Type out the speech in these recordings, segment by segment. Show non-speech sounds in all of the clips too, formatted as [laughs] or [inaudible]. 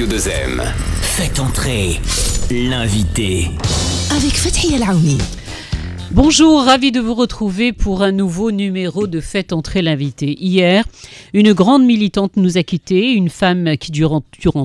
Radio 2M. Faites entrer l'invité. Avec Fatih El Aouni. Bonjour, ravi de vous retrouver pour un nouveau numéro de Faites entrer l'invité. Hier, une grande militante nous a quittés, une femme qui durant,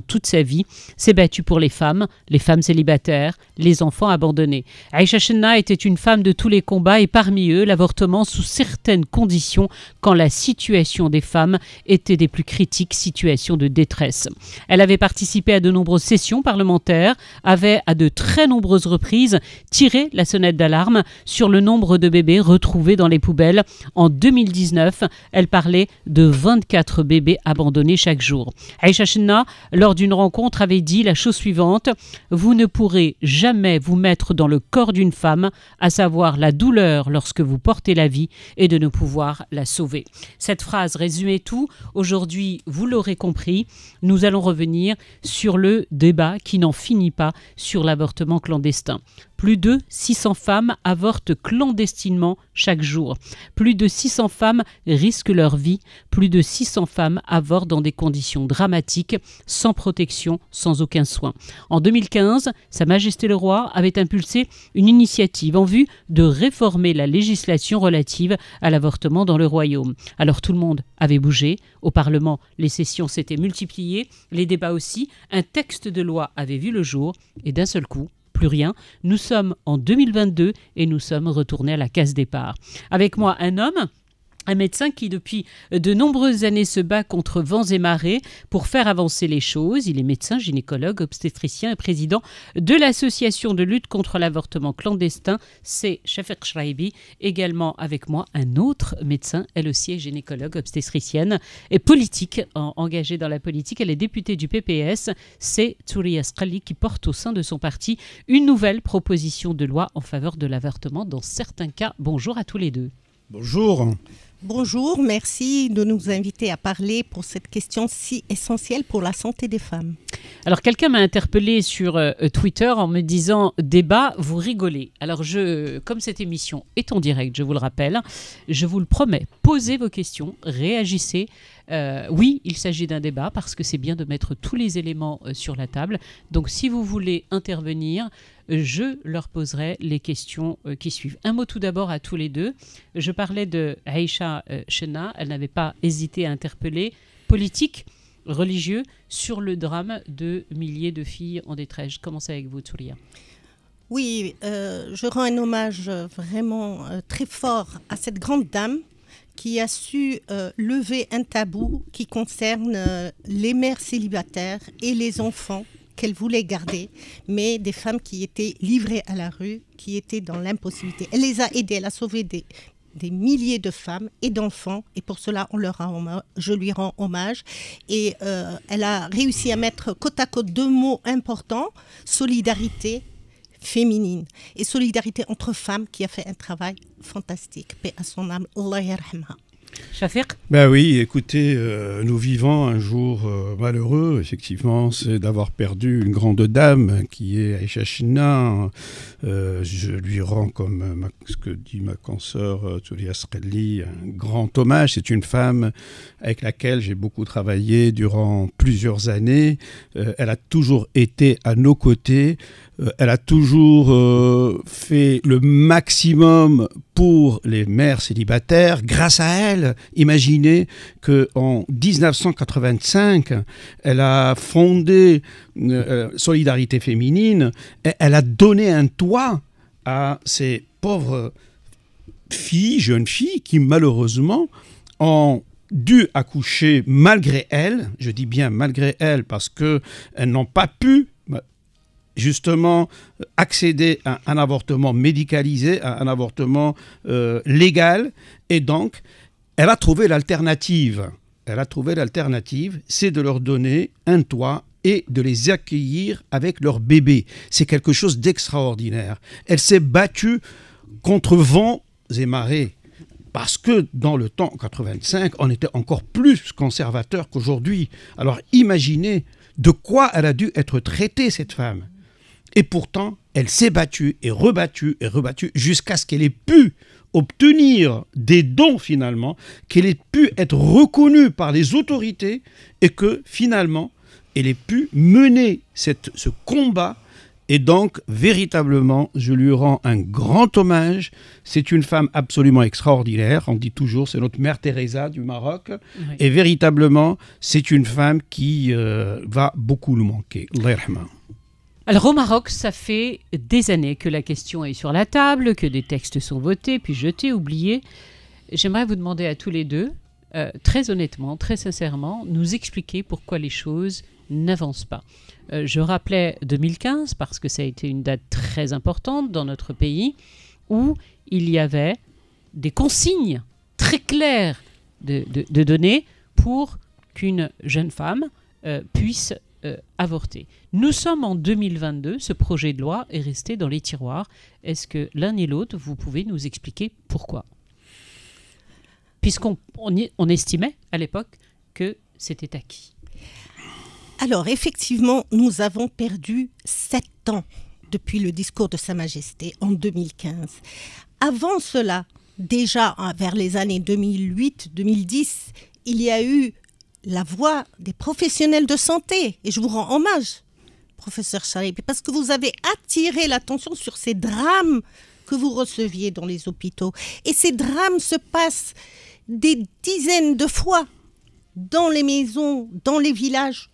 toute sa vie s'est battue pour les femmes, les femmes célibataires, les enfants abandonnés. Aïcha Chenna était une femme de tous les combats et parmi eux l'avortement sous certaines conditions quand la situation des femmes était des plus critiques situation de détresse. Elle avait participé à de nombreuses sessions parlementaires, avait à de très nombreuses reprises tiré la sonnette d'alarme sur le nombre de bébés retrouvés dans les poubelles. En 2019, elle parlait de 24 bébés abandonnés chaque jour. Aïcha Shinna, lors d'une rencontre, avait dit la chose suivante Vous ne pourrez jamais vous mettre dans le corps d'une femme, à savoir la douleur lorsque vous portez la vie et de ne pouvoir la sauver. Cette phrase résumait tout. Aujourd'hui, vous l'aurez compris, nous allons revenir sur le débat qui n'en finit pas sur l'avortement clandestin. Plus de 600 femmes avortent clandestinement chaque jour. Plus de 600 femmes risquent leur vie. Plus de 600 femmes avortent dans des conditions dramatiques, sans protection, sans aucun soin. En 2015, Sa Majesté le Roi avait impulsé une initiative en vue de réformer la législation relative à l'avortement dans le royaume. Alors tout le monde avait bougé. Au Parlement, les sessions s'étaient multipliées, les débats aussi. Un texte de loi avait vu le jour et d'un seul coup, plus rien. Nous sommes en 2022 et nous sommes retournés à la case départ. Avec moi, un homme un médecin qui, depuis de nombreuses années, se bat contre vents et marées pour faire avancer les choses. Il est médecin, gynécologue, obstétricien et président de l'association de lutte contre l'avortement clandestin. C'est Shafir Shraibi, également avec moi, un autre médecin, elle aussi est gynécologue, obstétricienne et politique, engagée dans la politique. Elle est députée du PPS. C'est Tsuri Asrali qui porte au sein de son parti une nouvelle proposition de loi en faveur de l'avortement dans certains cas. Bonjour à tous les deux. Bonjour. Bonjour, merci de nous inviter à parler pour cette question si essentielle pour la santé des femmes. Alors quelqu'un m'a interpellé sur euh, Twitter en me disant débat, vous rigolez. Alors je, comme cette émission est en direct, je vous le rappelle, je vous le promets, posez vos questions, réagissez, euh, oui, il s'agit d'un débat parce que c'est bien de mettre tous les éléments euh, sur la table. Donc si vous voulez intervenir, je leur poserai les questions euh, qui suivent. Un mot tout d'abord à tous les deux. Je parlais de Aisha Chena, elle n'avait pas hésité à interpeller politique, religieux, sur le drame de milliers de filles en détresse. Je avec vous, Tsoulia. Oui, je rends un hommage vraiment très fort à cette grande dame qui a su euh, lever un tabou qui concerne euh, les mères célibataires et les enfants qu'elle voulait garder, mais des femmes qui étaient livrées à la rue, qui étaient dans l'impossibilité. Elle les a aidées, elle a sauvé des, des milliers de femmes et d'enfants, et pour cela, on leur je lui rends hommage. Et euh, elle a réussi à mettre côte à côte deux mots importants, solidarité féminine et solidarité entre femmes qui a fait un travail fantastique. Paix à son âme, Allah yarhamha. Shafir Ben oui, écoutez, euh, nous vivons un jour euh, malheureux, effectivement, c'est d'avoir perdu une grande dame qui est Aïcha China. Euh, je lui rends, comme ce que dit ma consoeur Tulia Srelli, un grand hommage. C'est une femme avec laquelle j'ai beaucoup travaillé durant plusieurs années. elle a toujours été à nos côtés euh, elle a toujours euh, fait le maximum pour les mères célibataires. Grâce à elle, imaginez qu'en 1985, elle a fondé euh, Solidarité féminine, et elle a donné un toit à ces pauvres filles, jeunes filles, qui malheureusement ont dû accoucher malgré elles, je dis bien malgré elles parce qu'elles n'ont pas pu bah, justement euh, accéder à un avortement médicalisé, à un avortement euh, légal. Et donc, elle a trouvé l'alternative. Elle a trouvé l'alternative, c'est de leur donner un toit et de les accueillir avec leur bébé. C'est quelque chose d'extraordinaire. Elle s'est battue contre vents et marées parce que dans le temps, 85, on était encore plus conservateur qu'aujourd'hui. Alors imaginez de quoi elle a dû être traitée, cette femme. Et pourtant, elle s'est battue et rebattue et rebattue jusqu'à ce qu'elle ait pu obtenir des dons finalement, qu'elle ait pu être reconnue par les autorités et que finalement, elle ait pu mener ce combat. Et donc, véritablement, je lui rends un grand hommage. C'est une femme absolument extraordinaire. On dit toujours, c'est notre mère Teresa du Maroc. Et véritablement, c'est une femme qui euh, va beaucoup nous manquer. Alors au Maroc, ça fait des années que la question est sur la table, que des textes sont votés, puis jetés, oubliés. J'aimerais vous demander à tous les deux, euh, très honnêtement, très sincèrement, nous expliquer pourquoi les choses n'avancent pas. Euh, je rappelais 2015 parce que ça a été une date très importante dans notre pays où il y avait des consignes très claires de, données pour qu'une jeune femme euh, puisse euh, avorté. Nous sommes en 2022, ce projet de loi est resté dans les tiroirs. Est-ce que l'un et l'autre, vous pouvez nous expliquer pourquoi Puisqu'on estimait à l'époque que c'était acquis. Alors effectivement, nous avons perdu sept ans depuis le discours de Sa Majesté en 2015. Avant cela, déjà hein, vers les années 2008-2010, il y a eu la voix des professionnels de santé. Et je vous rends hommage, professeur Charib, parce que vous avez attiré l'attention sur ces drames que vous receviez dans les hôpitaux. Et ces drames se passent des dizaines de fois dans les maisons, dans les villages,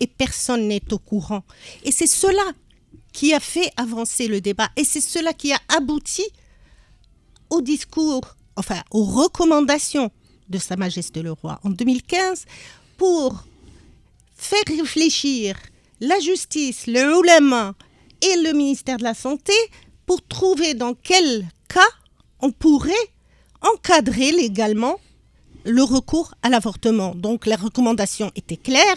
et personne n'est au courant. Et c'est cela qui a fait avancer le débat, et c'est cela qui a abouti au discours, enfin aux recommandations de Sa Majesté le Roi en 2015 pour faire réfléchir la justice, le ulama et le ministère de la Santé pour trouver dans quel cas on pourrait encadrer légalement le recours à l'avortement. Donc la recommandation était claire.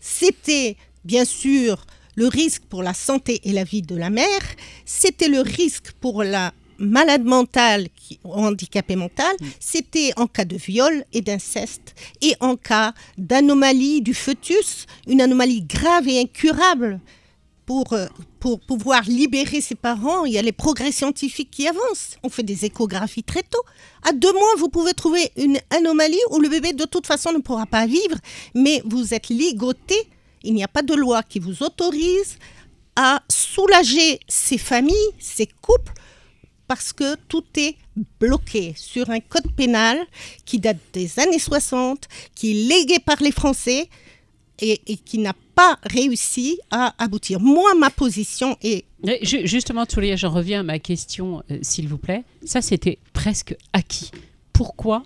C'était bien sûr le risque pour la santé et la vie de la mère, c'était le risque pour la malade mental ou handicapé mental, mm. c'était en cas de viol et d'inceste et en cas d'anomalie du foetus, une anomalie grave et incurable. Pour, euh, pour pouvoir libérer ses parents, il y a les progrès scientifiques qui avancent. On fait des échographies très tôt. À deux mois, vous pouvez trouver une anomalie où le bébé, de toute façon, ne pourra pas vivre, mais vous êtes ligoté. Il n'y a pas de loi qui vous autorise à soulager ces familles, ces couples, parce que tout est bloqué sur un code pénal qui date des années 60, qui est légué par les Français et, qui n'a pas réussi à aboutir. Moi, ma position est... Justement, Toulia, j'en reviens à ma question, euh, s'il vous plaît. Ça, c'était presque acquis. Pourquoi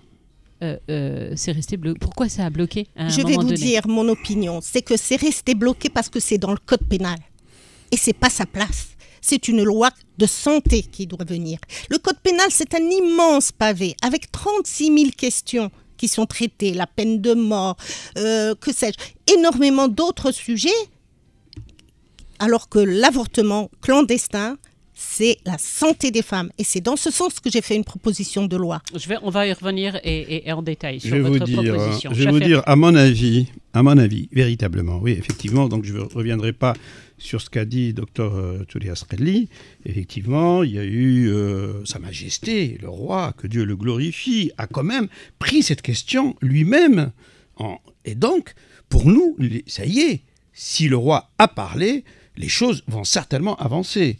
euh, euh, c'est resté bloqué Pourquoi ça a bloqué à un Je vais vous dire mon opinion. C'est que c'est resté bloqué parce que c'est dans le code pénal. Et c'est pas sa place c'est une loi de santé qui doit venir. Le code pénal, c'est un immense pavé avec 36 000 questions qui sont traitées, la peine de mort, euh, que sais-je, énormément d'autres sujets, alors que l'avortement clandestin, c'est la santé des femmes. Et c'est dans ce sens que j'ai fait une proposition de loi. Je vais, on va y revenir et, en détail sur je votre vous dire, proposition. Je vais vous dire, à mon avis, à mon avis, véritablement, oui, effectivement, donc je ne reviendrai pas sur ce qu'a dit Dr euh, Redley, effectivement, il y a eu euh, Sa Majesté, le roi, que Dieu le glorifie, a quand même pris cette question lui-même. En... Et donc, pour nous, ça y est, si le roi a parlé, les choses vont certainement avancer.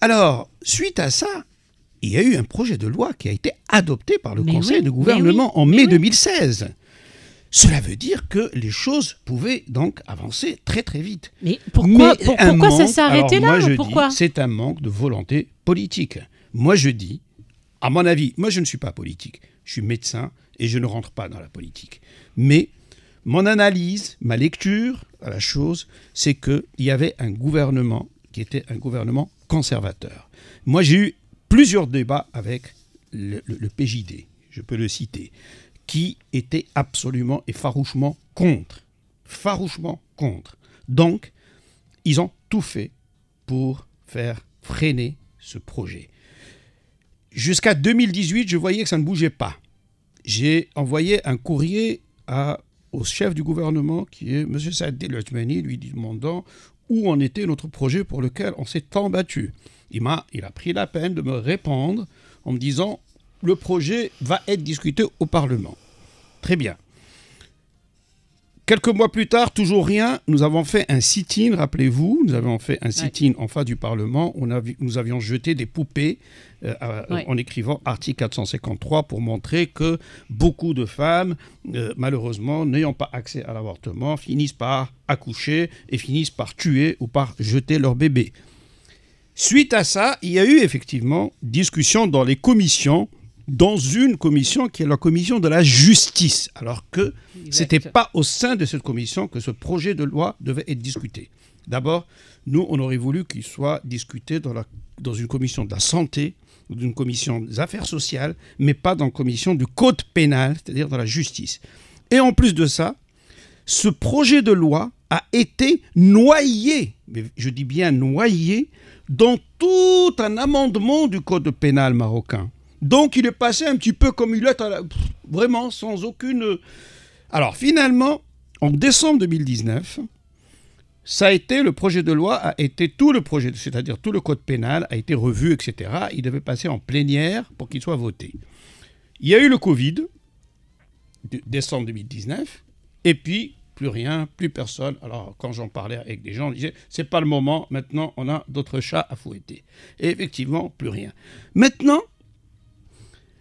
Alors, suite à ça, il y a eu un projet de loi qui a été adopté par le Conseil de gouvernement en mai 2016. Cela veut dire que les choses pouvaient donc avancer très très vite. Mais pourquoi, ça s'est arrêté là C'est un manque de volonté politique. Moi je dis, à mon avis, moi je ne suis pas politique, je suis médecin et je ne rentre pas dans la politique. Mais mon analyse, ma lecture à la chose, c'est qu'il y avait un gouvernement qui était un gouvernement conservateur. Moi j'ai eu plusieurs débats avec le PJD, je peux le citer qui étaient absolument et farouchement contre. Farouchement contre. Donc, ils ont tout fait pour faire freiner ce projet. Jusqu'à 2018, je voyais que ça ne bougeait pas. J'ai envoyé un courrier à, au chef du gouvernement, qui est M. Saad Othmani, lui demandant où en était notre projet pour lequel on s'est tant battu. Il, m'a, il a pris la peine de me répondre en me disant le projet va être discuté au Parlement. Très bien. Quelques mois plus tard, toujours rien, nous avons fait un sit-in, rappelez-vous, nous avons fait un sit-in en face du Parlement, on nous avions jeté des poupées euh, en écrivant article 453 pour montrer que beaucoup de femmes, euh, malheureusement, n'ayant pas accès à l'avortement, finissent par accoucher et finissent par tuer ou par jeter leur bébé. Suite à ça, il y a eu effectivement discussion dans les commissions dans une commission qui est la commission de la justice, alors que ce n'était pas au sein de cette commission que ce projet de loi devait être discuté. D'abord, nous, on aurait voulu qu'il soit discuté dans, la, dans une commission de la santé, ou d'une commission des affaires sociales, mais pas dans la commission du code pénal, c'est-à-dire dans la justice. Et en plus de ça, ce projet de loi a été noyé, mais je dis bien noyé, dans tout un amendement du code pénal marocain. Donc il est passé un petit peu comme il la... vraiment sans aucune... Euh. Alors finalement, en décembre 2019, ça a été, le projet de loi a été tout le projet, c'est-à-dire tout le code pénal a été revu, etc. Il devait passer en plénière pour qu'il soit voté. Il y a eu le Covid, décembre 2019, et puis plus rien, plus personne. Alors quand j'en parlais avec des gens, on disait c'est pas le moment, maintenant on a d'autres chats à fouetter. Et effectivement, plus rien. Maintenant,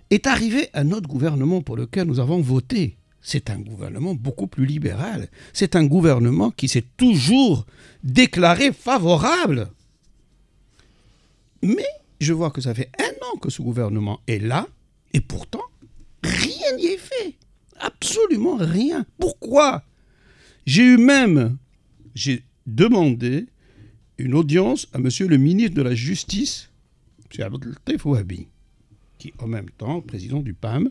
est arrivé à notre gouvernement pour lequel nous avons voté. C'est un gouvernement beaucoup plus libéral. C'est un gouvernement qui s'est toujours déclaré favorable. Mais je vois que ça fait un an que ce gouvernement est là, et pourtant, rien n'y est fait. Absolument rien. Pourquoi J'ai eu même, j'ai demandé une audience à monsieur le ministre de la Justice, M qui en même temps président du PAM,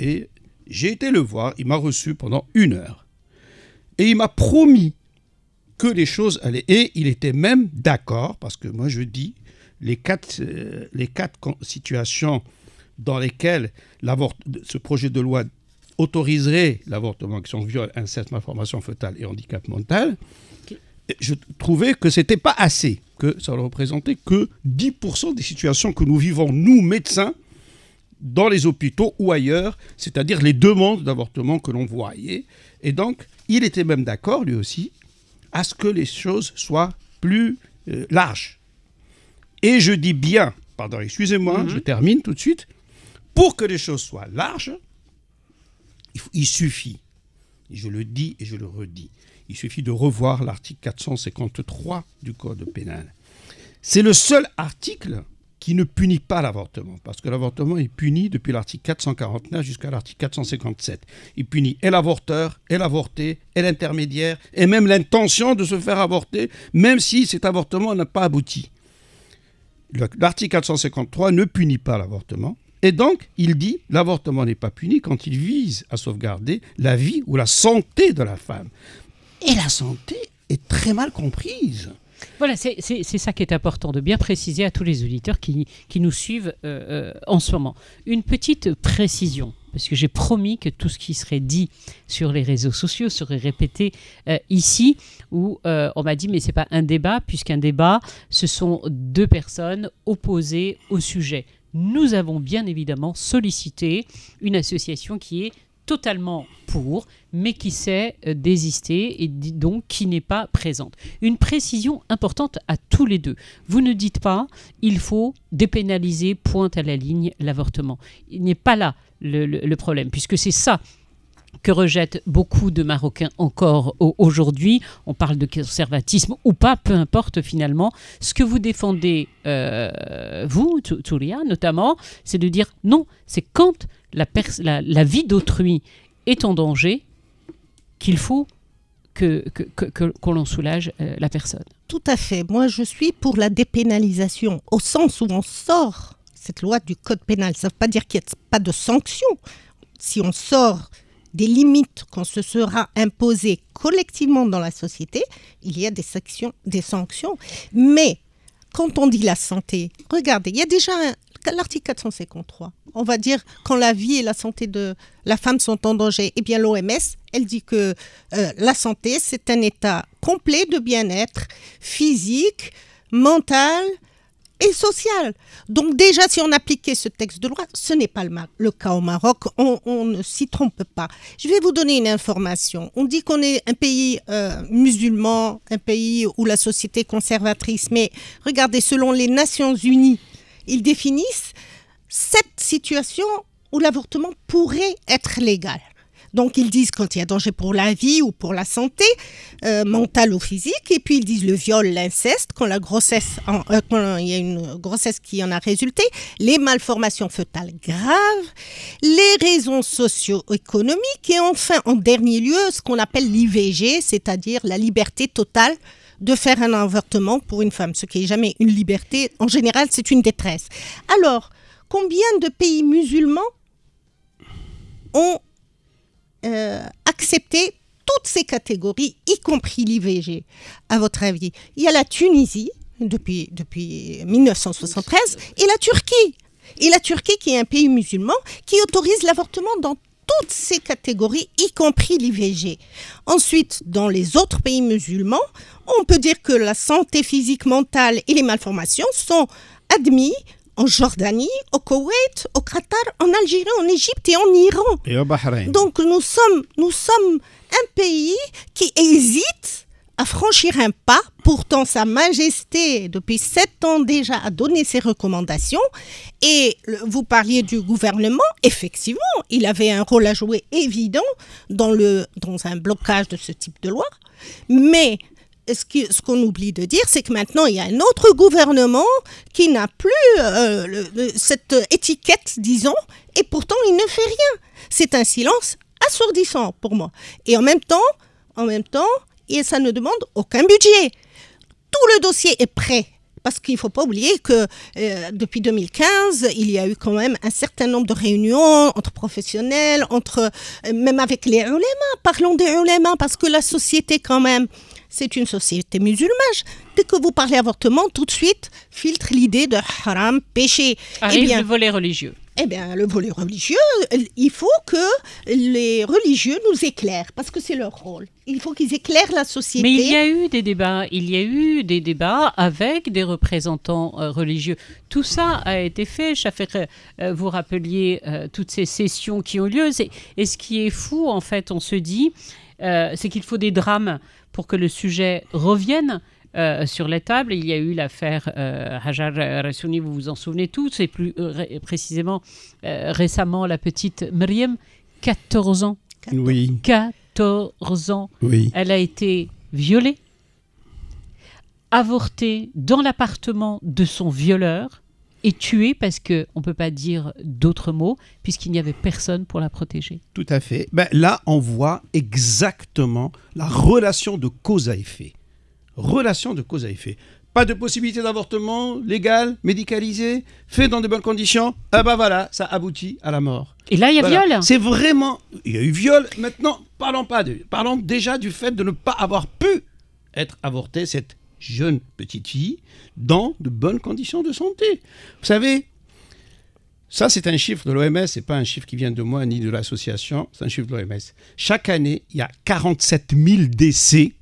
et j'ai été le voir, il m'a reçu pendant une heure. Et il m'a promis que les choses allaient. Et il était même d'accord, parce que moi je dis, les quatre, euh, les quatre situations dans lesquelles ce projet de loi autoriserait l'avortement qui sont viol, inceste, malformation fœtale et handicap mental, je trouvais que c'était pas assez, que ça ne représentait que 10% des situations que nous vivons, nous, médecins, dans les hôpitaux ou ailleurs, c'est-à-dire les demandes d'avortement que l'on voyait. Et donc, il était même d'accord, lui aussi, à ce que les choses soient plus euh, larges. Et je dis bien, pardon, excusez-moi, mhm. je termine tout de suite, pour que les choses soient larges, il, suffit, je le dis et je le redis, il suffit de revoir l'article 453 du Code pénal. C'est le seul article qui ne punit pas l'avortement, parce que l'avortement est puni depuis l'article 449 jusqu'à l'article 457. Il punit et l'avorteur, et l'avorté, et l'intermédiaire, et même l'intention de se faire avorter, même si cet avortement n'a pas abouti. L'article 453 ne punit pas l'avortement, et donc il dit l'avortement n'est pas puni quand il vise à sauvegarder la vie ou la santé de la femme et la santé est très mal comprise. Voilà, c'est ça qui est important de bien préciser à tous les auditeurs qui, qui nous suivent euh, euh, en ce moment. Une petite précision, parce que j'ai promis que tout ce qui serait dit sur les réseaux sociaux serait répété euh, ici, où on m'a dit mais c'est pas un débat, puisqu'un débat, ce sont deux personnes opposées au sujet. Nous avons bien évidemment sollicité une association qui est totalement pour, mais qui sait euh, désister et donc qui n'est pas présente. Une précision importante à tous les deux. Vous ne dites pas il faut dépénaliser, pointe à la ligne, l'avortement. Il n'est pas là le problème, puisque c'est ça que rejettent beaucoup de Marocains encore aujourd'hui. On parle de conservatisme ou pas, peu importe finalement. Ce que vous défendez, euh, vous, Touria notamment, c'est de dire non, c'est quand la, la vie d'autrui est en danger qu'il faut que, que, soulage euh, la personne. Tout à fait. Moi, je suis pour la dépénalisation, au sens où on sort cette loi du code pénal. Ça ne veut pas dire qu'il n'y a pas de sanction. Si on sort des limites qu'on se sera imposées collectivement dans la société, il y a des, des sanctions. Mais quand on dit la santé, regardez, il y a déjà l'article 453. On va dire quand la vie et la santé de la femme sont en danger. Eh bien, l'OMS, elle dit que euh, la santé, c'est un état complet de bien-être physique, mental, et sociale. Donc déjà, si on appliquait ce texte de loi, ce n'est pas le, cas au Maroc, on, ne s'y trompe pas. Je vais vous donner une information. On dit qu'on est un pays euh, musulman, un pays où la société est conservatrice, mais regardez, selon les Nations Unies, ils définissent cette situation où l'avortement pourrait être légal. Donc ils disent quand il y a danger pour la vie ou pour la santé, euh, mentale ou physique, et puis ils disent le viol, l'inceste, quand la grossesse, euh, quand il y a une grossesse qui en a résulté, les malformations fœtales graves, les raisons socio-économiques, et enfin en dernier lieu ce qu'on appelle l'IVG, c'est-à-dire la liberté totale de faire un avortement pour une femme, ce qui n'est jamais une liberté. En général, c'est une détresse. Alors, combien de pays musulmans ont euh, accepter toutes ces catégories, y compris l'IVG, à votre avis Il y a la Tunisie depuis, depuis 1973 et la Turquie. Et la Turquie qui est un pays musulman qui autorise l'avortement dans toutes ces catégories, y compris l'IVG. Ensuite, dans les autres pays musulmans, on peut dire que la santé physique, mentale et les malformations sont admises en Jordanie, au Koweït, au Qatar, en Algérie, en Égypte et en Iran. Et au Bahreïn. Donc nous sommes, nous sommes un pays qui hésite à franchir un pas. Pourtant, Sa Majesté, depuis sept ans déjà, a donné ses recommandations. Et vous parliez du gouvernement. Effectivement, il avait un rôle à jouer évident dans, le, dans un blocage de ce type de loi. Mais ce qu'on oublie de dire, c'est que maintenant, il y a un autre gouvernement qui n'a plus euh, cette étiquette, disons, et pourtant, il ne fait rien. C'est un silence assourdissant pour moi. Et en même temps, en même temps, et ça ne demande aucun budget. Tout le dossier est prêt parce qu'il ne faut pas oublier que euh, depuis 2015, il y a eu quand même un certain nombre de réunions entre professionnels, entre, euh, même avec les ulémas. Parlons des ulémas, parce que la société, quand même, c'est une société musulmane. Dès que vous parlez avortement, tout de suite filtre l'idée de haram, péché. Arrive eh le volet religieux. Eh bien, le volet religieux, euh, il faut que les religieux nous éclairent, parce que c'est leur rôle. Il faut qu'ils éclairent la société. Mais il y a eu des débats, il y a eu des débats avec des représentants euh, religieux. Tout ça a été fait. que euh, vous rappeliez toutes ces sessions qui ont lieu. Et ce qui est fou, en fait, on se dit, c'est qu'il faut des drames pour que le sujet revienne. Euh, sur la table. Il y a eu l'affaire euh, Hajar Rassouni, vous vous en souvenez tous, et plus euh, précisément récemment la petite Miriam, 14 ans. 14, oui. 14 ans. Oui. Elle a été violée, avortée dans l'appartement de son violeur et tuée parce qu'on ne peut pas dire d'autres mots, puisqu'il n'y avait personne pour la protéger. Tout à fait. Ben, là, on voit exactement la relation de cause à effet relation de cause à effet. Pas de possibilité d'avortement légal, médicalisé, fait dans de bonnes conditions. Ah bah voilà, ça aboutit à la mort. Et là, il y a viol. C'est vraiment. Il y a eu viol. Maintenant, parlons, pas de... parlons déjà du fait de ne pas avoir pu être avortée, cette jeune petite fille, dans de bonnes conditions de santé. Vous savez, ça, c'est un chiffre de l'OMS, c'est pas un chiffre qui vient de moi ni de l'association, c'est un chiffre de l'OMS. Chaque année, il y a 47 000 décès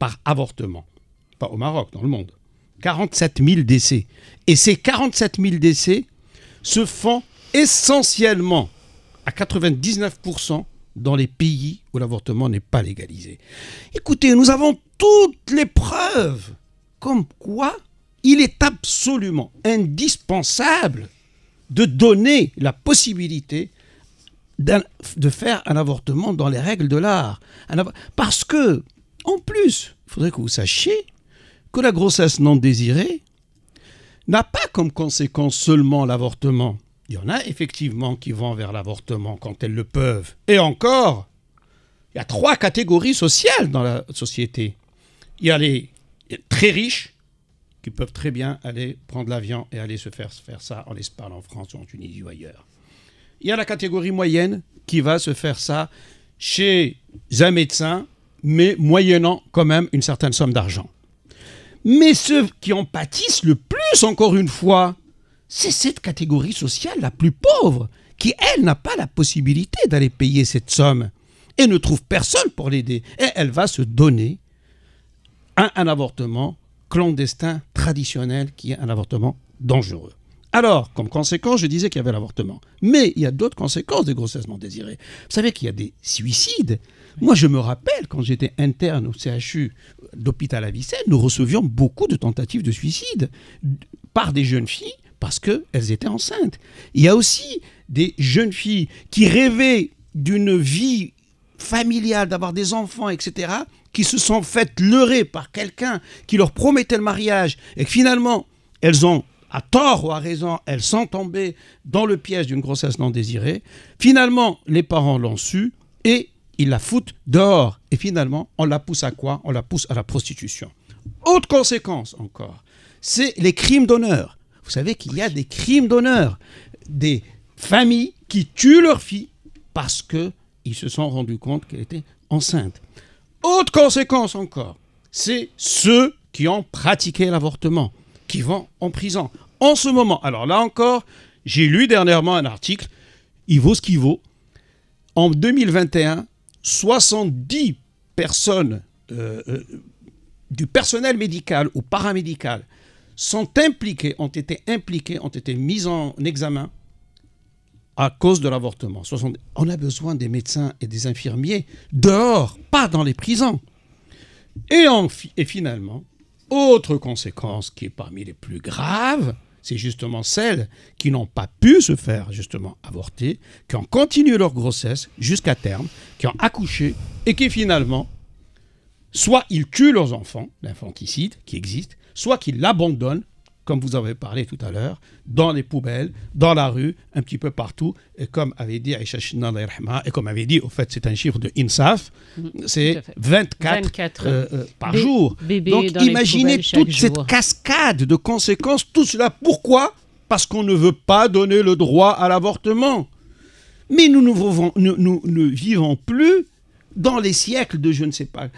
par avortement. Pas au Maroc, dans le monde. 47 000 décès. Et ces 47 000 décès se font essentiellement à 99% dans les pays où l'avortement n'est pas légalisé. Écoutez, nous avons toutes les preuves comme quoi il est absolument indispensable de donner la possibilité de faire un avortement dans les règles de l'art. Parce que en plus, il faudrait que vous sachiez que la grossesse non désirée n'a pas comme conséquence seulement l'avortement. Il y en a effectivement qui vont vers l'avortement quand elles le peuvent. Et encore, il y a trois catégories sociales dans la société. Il y a les très riches qui peuvent très bien aller prendre l'avion et aller se faire faire ça en Espagne, en France, en Tunisie ou ailleurs. Il y a la catégorie moyenne qui va se faire ça chez un médecin mais moyennant quand même une certaine somme d'argent. Mais ceux qui en pâtissent le plus, encore une fois, c'est cette catégorie sociale la plus pauvre, qui, elle, n'a pas la possibilité d'aller payer cette somme et ne trouve personne pour l'aider. Et elle va se donner à un avortement clandestin traditionnel qui est un avortement dangereux. Alors, comme conséquence, je disais qu'il y avait l'avortement. Mais il y a d'autres conséquences des grossesses non désirées. Vous savez qu'il y a des suicides. Moi, je me rappelle, quand j'étais interne au CHU d'hôpital à Vicennes, nous recevions beaucoup de tentatives de suicide par des jeunes filles parce qu'elles étaient enceintes. Il y a aussi des jeunes filles qui rêvaient d'une vie familiale, d'avoir des enfants, etc., qui se sont faites leurrer par quelqu'un qui leur promettait le mariage et que finalement, elles ont à tort ou à raison, elles sont tombées dans le piège d'une grossesse non désirée. Finalement, les parents l'ont su et ils la foutent dehors. Et finalement, on la pousse à quoi On la pousse à la prostitution. Autre conséquence encore, c'est les crimes d'honneur. Vous savez qu'il y a des crimes d'honneur, des familles qui tuent leur fille parce que se sont rendus compte qu'elle était enceinte. Autre conséquence encore, c'est ceux qui ont pratiqué l'avortement qui vont en prison. En ce moment, alors là encore, j'ai lu dernièrement un article, il vaut ce qu'il vaut. En 2021, 70 personnes euh, euh, du personnel médical ou paramédical sont impliquées, ont été impliquées, ont été mises en examen à cause de l'avortement. On a besoin des médecins et des infirmiers dehors, pas dans les prisons. Et, et finalement, autre conséquence qui est parmi les plus graves, c'est justement celles qui n'ont pas pu se faire justement avorter, qui ont continué leur grossesse jusqu'à terme, qui ont accouché et qui finalement, soit ils tuent leurs enfants, l'infanticide qui existe, soit qu'ils l'abandonnent comme vous avez parlé tout à l'heure, dans les poubelles, dans la rue, un petit peu partout. Et comme avait dit Aïcha et comme avait dit, au fait, c'est un chiffre de INSAF, mm-hmm. c'est 24, euh, euh, par jour. Donc imaginez toute cette cascade de conséquences, tout cela. Pourquoi Parce qu'on ne veut pas donner le droit à l'avortement. Mais nous ne vivons plus dans les siècles de je ne sais pas.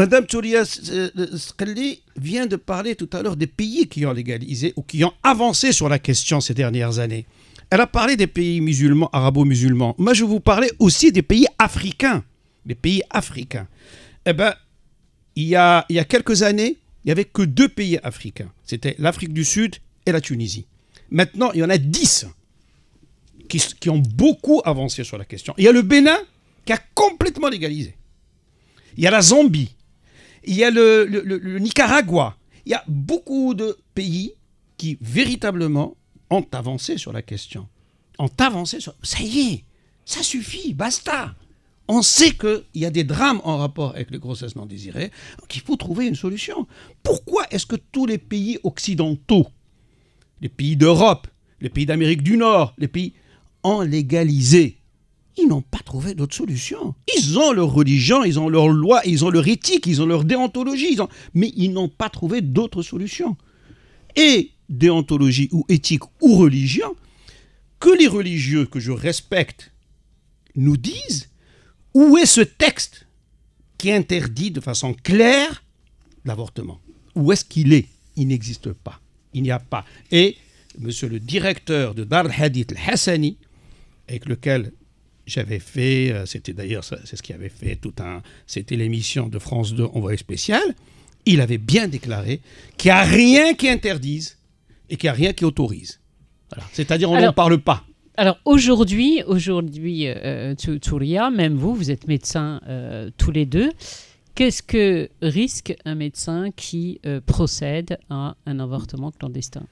Madame Touria euh, Skelly vient de parler tout à l'heure des pays qui ont légalisé ou qui ont avancé sur la question ces dernières années. Elle a parlé des pays musulmans, arabo-musulmans. Moi, je vous parlais aussi des pays africains. Des pays africains. Eh bien, il y a, il y quelques années, il n'y avait que deux pays africains. C'était l'Afrique du Sud et la Tunisie. Maintenant, il y en a dix qui, qui ont beaucoup avancé sur la question. Il y a le Bénin qui a complètement légalisé. Il y a la Zambie il y a le, Nicaragua. Il y a beaucoup de pays qui véritablement ont avancé sur la question. Ont avancé sur... Ça y est, ça suffit, basta. On sait qu'il y a des drames en rapport avec les grossesses non désirées, qu'il faut trouver une solution. Pourquoi est-ce que tous les pays occidentaux, les pays d'Europe, les pays d'Amérique du Nord, les pays, ont légalisé ils n'ont pas trouvé d'autre solution. Ils ont leur religion, ils ont leur loi, ils ont leur éthique, ils ont leur déontologie, mais ils n'ont pas trouvé d'autre solution. Et déontologie ou éthique ou religion, que les religieux que je respecte nous disent, où est ce texte qui interdit de façon claire l'avortement Où est-ce qu'il est, il, n'existe pas. Il n'y a pas. Et monsieur le directeur de Dar hadith al-Hassani, avec lequel j'avais fait, euh, c'était d'ailleurs, c'est ce qu'il avait fait tout un, c'était l'émission de France 2 Envoyé spécial, il avait bien déclaré qu'il n'y a rien qui interdise et qu'il n'y a rien qui autorise. C'est-à-dire, on n'en parle pas. Alors aujourd'hui, aujourd'hui, euh, euh, même vous, vous êtes médecin tous les deux. Qu'est-ce que risque un médecin qui procède à un avortement clandestin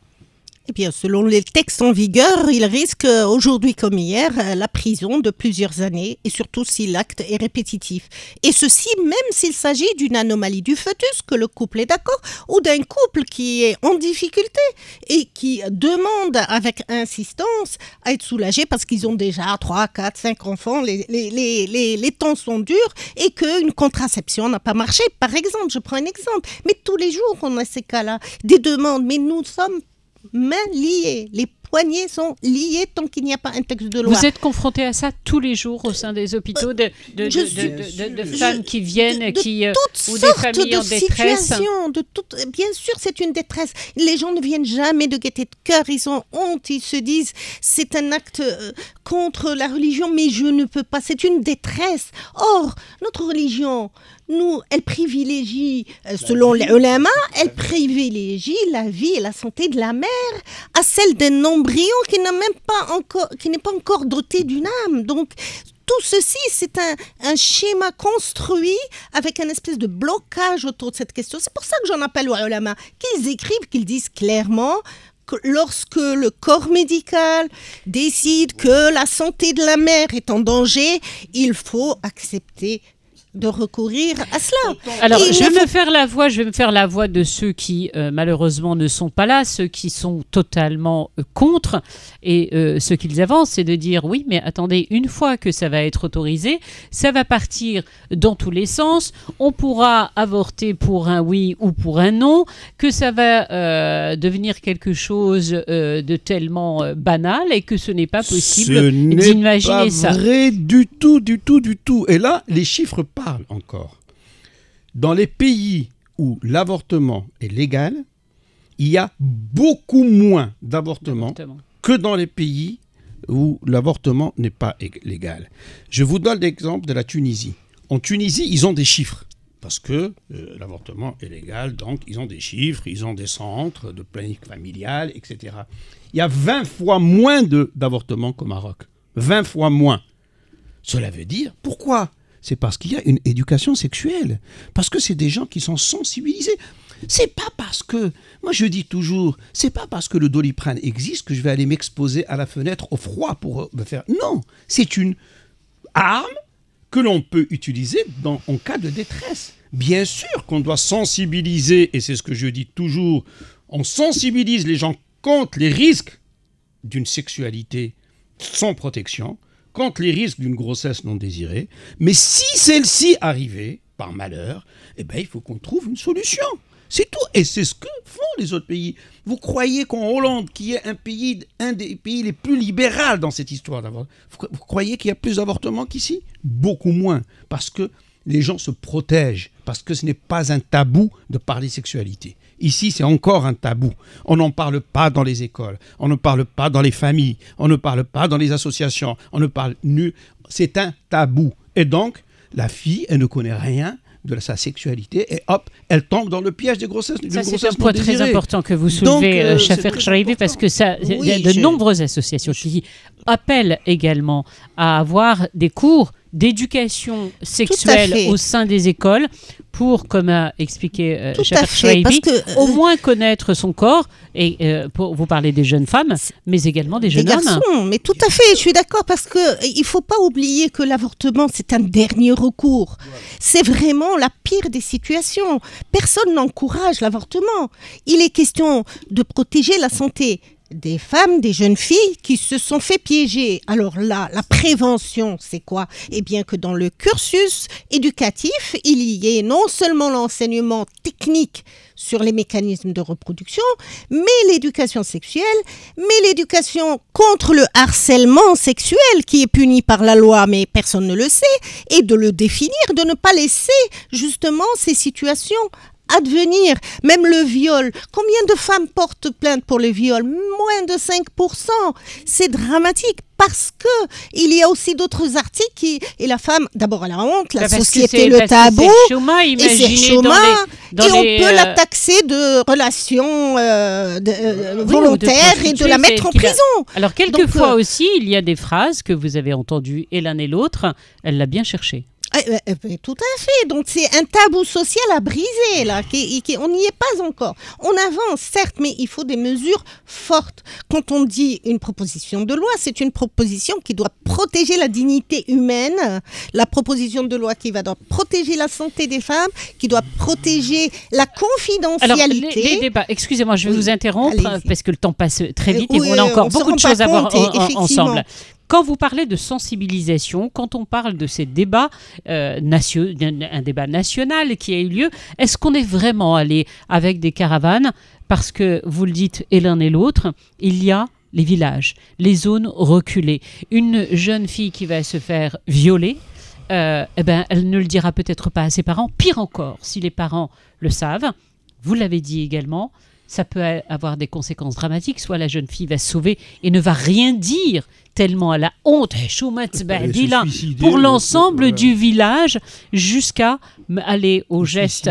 eh selon les textes en vigueur, il risque euh, aujourd'hui comme hier euh, la prison de plusieurs années, et surtout si l'acte est répétitif. Et ceci même s'il s'agit d'une anomalie du fœtus, que le couple est d'accord, ou d'un couple qui est en difficulté et qui demande avec insistance à être soulagé parce qu'ils ont déjà 3, 4, 5 enfants, les, les, les temps sont durs et qu'une contraception n'a pas marché. Par exemple, je prends un exemple, mais tous les jours on a ces cas-là, des demandes, mais nous sommes mains liées, les poignets sont liés tant qu'il n'y a pas un texte de loi. Vous êtes confronté à ça tous les jours au sein des hôpitaux, de, femmes qui viennent, qui euh, ou des familles en détresse. De toutes, bien sûr, c'est une détresse. Les gens ne viennent jamais de gaieté de cœur, ils ont honte, ils se disent c'est un acte euh, contre la religion, mais je ne peux pas. C'est une détresse. Or, notre religion nous, elle privilégie, euh, selon les ulama, elle privilégie la vie et la santé de la mère à celle d'un embryon qui n'est même pas encore, qui n'est pas encore doté d'une âme. Donc, tout ceci, c'est un, schéma construit avec un espèce de blocage autour de cette question. C'est pour ça que j'en appelle aux ulama, qu'ils écrivent, qu'ils disent clairement que lorsque le corps médical décide que la santé de la mère est en danger, il faut accepter de recourir à cela. Alors, je vais me faire la voix, je vais me faire la voix de ceux qui euh, malheureusement ne sont pas là, ceux qui sont totalement euh, contre. Et euh, ce qu'ils avancent, c'est de dire oui, mais attendez, une fois que ça va être autorisé, ça va partir dans tous les sens. On pourra avorter pour un oui ou pour un non, que ça va devenir quelque chose de tellement banal et que ce n'est pas possible d'imaginer ça. Vrai du tout, du tout, du tout. Et là, les chiffres parlent ah. encore. Dans les pays où l'avortement est légal, il y a beaucoup moins d'avortements que dans les pays où l'avortement n'est pas légal. Je vous donne l'exemple de la Tunisie. En Tunisie, ils ont des chiffres parce que euh, l'avortement est légal, donc ils ont des chiffres, ils ont des centres de planification familiale, etc. Il y a 20 fois moins d'avortements qu'au Maroc. 20 fois moins. Cela veut dire pourquoi c'est parce qu'il y a une éducation sexuelle, parce que c'est des gens qui sont sensibilisés. C'est pas parce que, moi je dis toujours, c'est pas parce que le doliprane existe que je vais aller m'exposer à la fenêtre au froid pour euh, me faire. Non, c'est une arme que l'on peut utiliser en cas de détresse. Bien sûr qu'on doit sensibiliser, et c'est ce que je dis toujours, on sensibilise les gens contre les risques d'une sexualité sans protection, les risques d'une grossesse non désirée. Mais si celle-ci arrivait, par malheur, eh ben, il faut qu'on trouve une solution. C'est tout. Et c'est ce que font les autres pays. Vous croyez qu'en Hollande, qui est un, pays, un des pays les plus libéraux dans cette histoire d'avortement, vous croyez qu'il y a plus d'avortements qu'ici Beaucoup moins. Parce que les gens se protègent. Parce que ce n'est pas un tabou de parler sexualité. Ici, c'est encore un tabou. On n'en parle pas dans les écoles, on ne parle pas dans les familles, on ne parle pas dans les associations, on ne parle nul. C'est un tabou. Et donc, la fille, elle ne connaît rien de sa sexualité et hop, elle tombe dans le piège des grossesses. Ça, c'est un point très important que vous soulevez, euh, euh parce que ça, y a de nombreuses associations qui appellent également à avoir des cours d'éducation sexuelle au sein des écoles pour, comme a expliqué euh, au euh, moins connaître son corps, et euh, pour vous parler des jeunes femmes, mais également des, jeunes garçons, Mais tout à fait, je suis d'accord, parce qu'il euh, ne faut pas oublier que l'avortement, c'est un dernier recours. C'est vraiment la pire des situations. Personne n'encourage l'avortement. Il est question de protéger la santé des femmes, des jeunes filles qui se sont fait piéger. Alors là, la prévention, c'est quoi Eh bien que dans le cursus éducatif, il y ait non seulement l'enseignement technique sur les mécanismes de reproduction, mais l'éducation sexuelle, mais l'éducation contre le harcèlement sexuel qui est puni par la loi, mais personne ne le sait, et de le définir, de ne pas laisser justement ces situations advenir. Même le viol. Combien de femmes portent plainte pour le viol Moins de 5%. C'est dramatique parce que il y a aussi d'autres articles qui et la femme d'abord elle a honte la société le tabou et c'est il dans les, et on peut la euh, taxer de relations euh, euh, volontaires et de la mettre en prison alors quelquefois aussi il y a des phrases que vous avez entendues et l'un et l'autre elle l'a bien cherché eh, eh, eh, tout à fait. Donc c'est un tabou social à briser là. on n'y est pas encore. On avance certes, mais il faut des mesures fortes. Quand on dit une proposition de loi, c'est une proposition proposition qui doit protéger la dignité humaine, la proposition de loi qui va doit protéger la santé des femmes, qui doit protéger la confidentialité. Alors, les, débats, excusez-moi, je vais vous interrompre parce que le temps passe très vite et on a encore beaucoup de choses à voir ensemble. Quand vous parlez de sensibilisation, quand on parle de ces débats, euh, un débat national qui a eu lieu, est-ce qu'on est vraiment allé avec des caravanes Parce que vous le dites, et l'un et l'autre, il y a les villages, les zones reculées. Une jeune fille qui va se faire violer, euh, eh ben, elle ne le dira peut-être pas à ses parents. Pire encore, si les parents le savent, vous l'avez dit également, ça peut avoir des conséquences dramatiques. Soit la jeune fille va se sauver et ne va rien dire tellement à la honte eh, pour euh, l'ensemble du village jusqu'à aller au geste.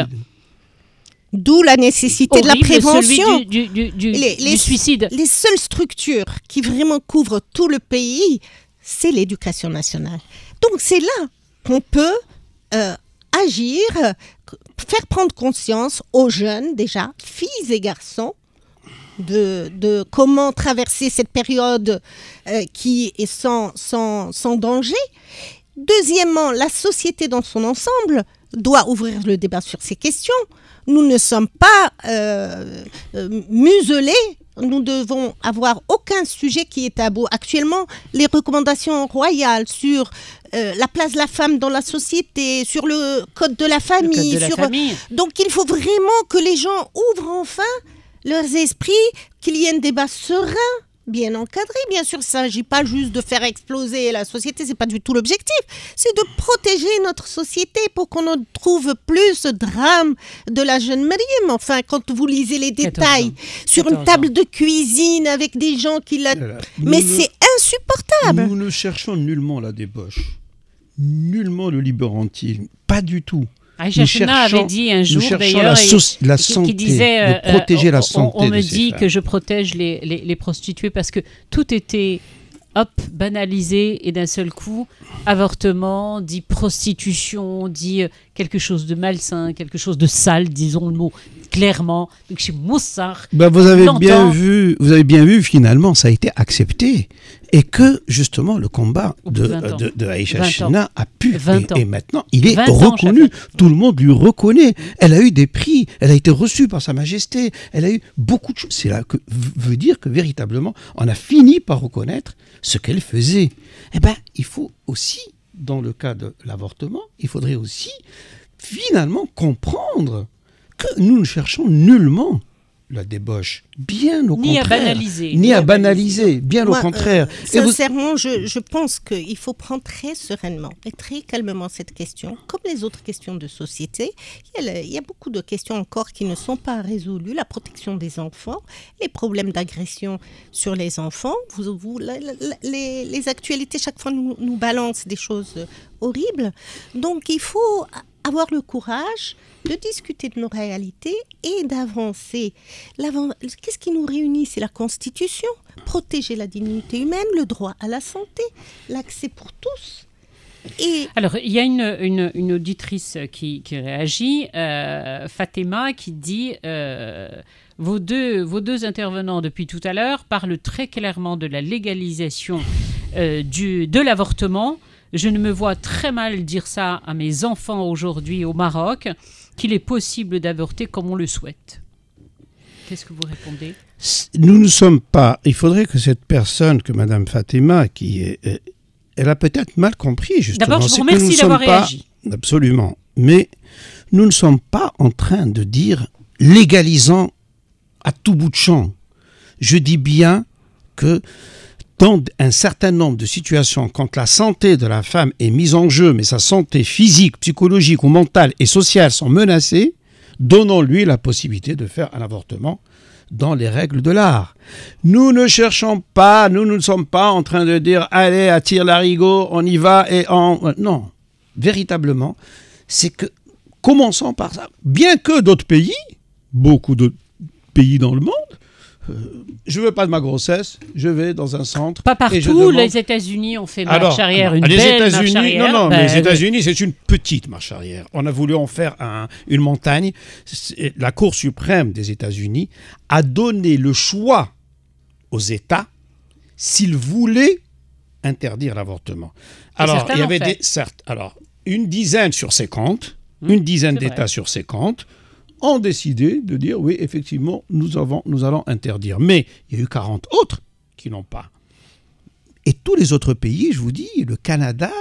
D'où la nécessité de la prévention. Du, du, les, suicide. Les seules structures qui vraiment couvrent tout le pays, c'est l'éducation nationale. Donc c'est là qu'on peut euh, agir, faire prendre conscience aux jeunes déjà, filles et garçons, de, comment traverser cette période euh, qui est sans danger. Deuxièmement, la société dans son ensemble, doit ouvrir le débat sur ces questions. Nous ne sommes pas euh, euh, muselés. Nous devons avoir aucun sujet qui est tabou. Actuellement, les recommandations royales sur euh, la place de la femme dans la société, sur le code de la famille. sur... famille. Donc il faut vraiment que les gens ouvrent enfin leurs esprits, qu'il y ait un débat serein bien encadré, bien sûr. Il ne s'agit pas juste de faire exploser la société, ce n'est pas du tout l'objectif. C'est de protéger notre société pour qu'on ne trouve plus ce drame de la jeune Mais Enfin, quand vous lisez les détails sur une table de cuisine avec des gens qui la... Oh Mais c'est insupportable. Nous ne cherchons nullement la débauche, nullement le libérantisme, pas du tout. Ah, Chena avait dit un jour d'ailleurs, qui, disait, euh, protéger la on, santé. On, me dit que je protège les, prostituées parce que tout était hop, banalisé et d'un seul coup, avortement, dit prostitution, dit euh, quelque chose de malsain, quelque chose de sale, disons le mot clairement. Donc chez Moussard, bah, vous avez bien vu, vous avez bien vu finalement, ça a été accepté et que justement le combat de, de, euh, Aïcha a pu. Et, maintenant, il est reconnu. Tout le monde lui reconnaît. Elle a eu des prix, elle a été reçue par Sa Majesté, elle a eu beaucoup de choses. C'est là que veut dire que véritablement, on a fini par reconnaître ce qu'elle faisait. Eh bien, il faut aussi, dans le cas de l'avortement, il faudrait aussi finalement comprendre que nous ne cherchons nullement la débauche. Bien au ni À banaliser, ni, à banaliser. Bien au euh, contraire. sincèrement, je, je, pense qu'il faut prendre très sereinement et très calmement cette question. Comme les autres questions de société, il y, a, beaucoup de questions encore qui ne sont pas résolues. La protection des enfants, les problèmes d'agression sur les enfants. Vous, les, actualités, chaque fois, nous, nous balancent des choses horribles. Donc, il faut avoir le courage de discuter de nos réalités et d'avancer. Qu'est-ce qui nous réunit C'est la Constitution, protéger la dignité humaine, le droit à la santé, l'accès pour tous. Alors, il y a une, auditrice qui, réagit, euh, Fatima, qui dit euh, vos, deux, vos deux intervenants depuis tout à l'heure parlent très clairement de la légalisation euh, de l'avortement je ne me vois très mal dire ça à mes enfants aujourd'hui au Maroc, qu'il est possible d'avorter comme on le souhaite. Qu'est-ce que vous répondez Nous ne sommes pas. Il faudrait que cette personne, que Madame Fatima, qui est, euh, elle a peut-être mal compris justement. D'abord, je vous remercie d'avoir réagi. absolument. Mais nous ne sommes pas en train de dire légalisant à tout bout de champ. Je dis bien que dans un certain nombre de situations, quand la santé de la femme est mise en jeu, mais sa santé physique, psychologique ou mentale et sociale sont menacées, donnons-lui la possibilité de faire un avortement dans les règles de l'art. Nous ne cherchons pas, nous ne sommes pas en train de dire allez, attire l'arigot, on y va et on... Euh, non, véritablement, c'est que commençons par ça. Bien que d'autres pays, beaucoup de pays dans le monde, euh, je veux pas de ma grossesse, je vais dans un centre. Pas partout. Les États-Unis ont fait marche arrière, une les belle marche arrière. Non, non, ben les États-Unis, c'est une petite marche arrière. On a voulu en faire une montagne. La Cour suprême des États-Unis a donné le choix aux États s'ils voulaient interdire l'avortement. Alors, il y avait certes, alors une dizaine sur 50, mmh, une dizaine d'États sur 50 ont décidé de dire oui, effectivement, nous, avons, nous allons interdire. Mais il y a eu 40 autres qui n'ont pas. Et tous les autres pays, je vous dis, le Canada,